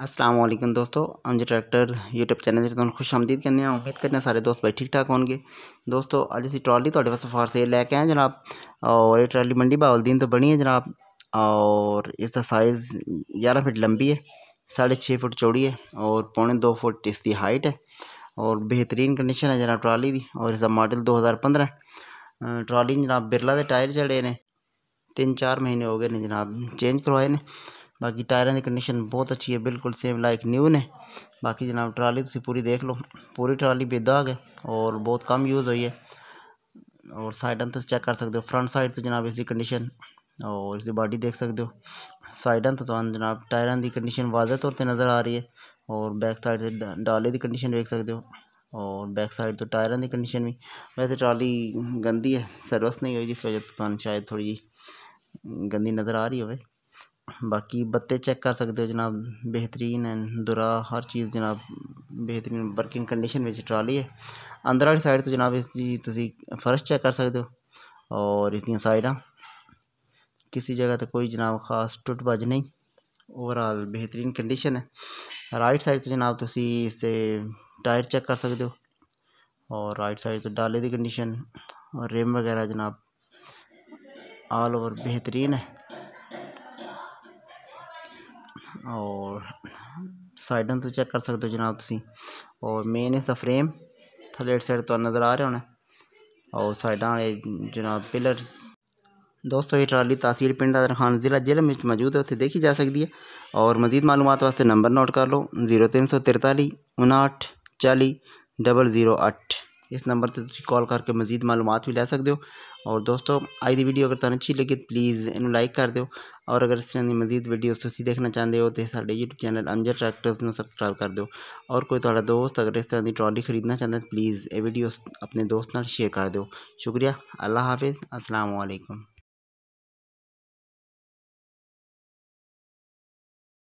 असलम दोस्तों हम जो ट्रैक्टर यूट्यूब चैनल से तुम खुश आमदीद करने उम्मीद करने सारे दोस्त भाई ठीक ठाक होंगे दोस्तों अज असी ट्रॉली थोड़े वास्तव फार सेल लैके आए जनाब और ये ट्रॉली मंडी दिन तो बनी है जनाब और इसका साइज़ ग्यारह फिट लंबी है साढ़े छः फुट चौड़ी है और पौने दो फुट इसकी हाइट है और बेहतरीन कंडीशन है जनाब ट्रॉली की और इसका मॉडल दो हज़ार पंद्रह ट्रॉली जनाब बिरला के टायर चढ़े ने तीन चार महीने हो गए ने जनाब चेंज करवाए ने बाकी टायरें की कंडीशन बहुत अच्छी है बिल्कुल सेम लाइक न्यू ने बाकी जनाब ट्राली तुम पूरी देख लो पूरी ट्राली बेदाग है और बहुत कम यूज़ हुई है और साइडन तुम चेक कर सकते हो फ्रंट साइड तो जनाब इसकी कंडीशन और इसकी बॉडी देख सकते हो साइडन तो जनाब टायरों की कंडीशन वाजे तौर पर नज़र आ रही है और बैक साइड से डाले की कंडीशन देख सकते हो और बैक साइड तो टायरों की कंडीशन भी वैसे ट्राली गंदी है सर्विस नहीं हुई जिस वजह तो शायद थोड़ी जी गंदी नज़र आ रही हो बाकी बत्ते चेक कर सकते हो जनाब बेहतरीन है दुरा हर चीज़ जनाब बेहतरीन वर्किंग कंडीशन में ट्राली है अंदर वाली साइड तो जनाब इसकी तुम फर्श चेक कर सकते हो और इसदियां साइड किसी जगह तो कोई जनाब खास टुट भज्ज नहीं ओवरऑल बेहतरीन कंडीशन है राइट साइड तो जनाब तुम इसदे टायर चेक कर सकते हो और राइट साइड तो डाले की कंडीशन और रिम वगैरह जनाब ऑल ओवर बेहतरीन है और साइडन तो चेक कर सकते हो जनाब ती और मेन इसका फ्रेम ਫਰੇਮ साइड तो नज़र आ रहे होने और ਔਰ ਸਾਈਡਾਂ ਵਾਲੇ ਜਨਾਬ दोस्तों ये ट्राली तहसील पिंड दादर खान ज़िला जिले में मौजूद है उसे देखी जा सकती है और मजीद मालूम वास्ते नंबर नोट कर लो जीरो तीन सौ तिरताली उनाहठ चाली डबल ज़ीरो अठ इस नंबर पर से कॉल करके मजीद मालूम भी ले सकते हो और दोस्तों आज की वीडियो अगर तुम अच्छी लगी तो प्लीज़ इन लाइक कर दो और अगर इस तरह की मजीद वीडियो तुम देखना चाहते हो तो साइड यूट्यूब चैनल अमजर ट्रैक्टर्स में सबसक्राइब कर दो और कोई थोड़ा दोस्त अगर इस तरह की ट्रॉली खरीदना चाहता है तो प्लीज़ ये वीडियो अपने दोस्त न शेयर कर दो शुक्रिया अल्लाह हाफिज़ असलकम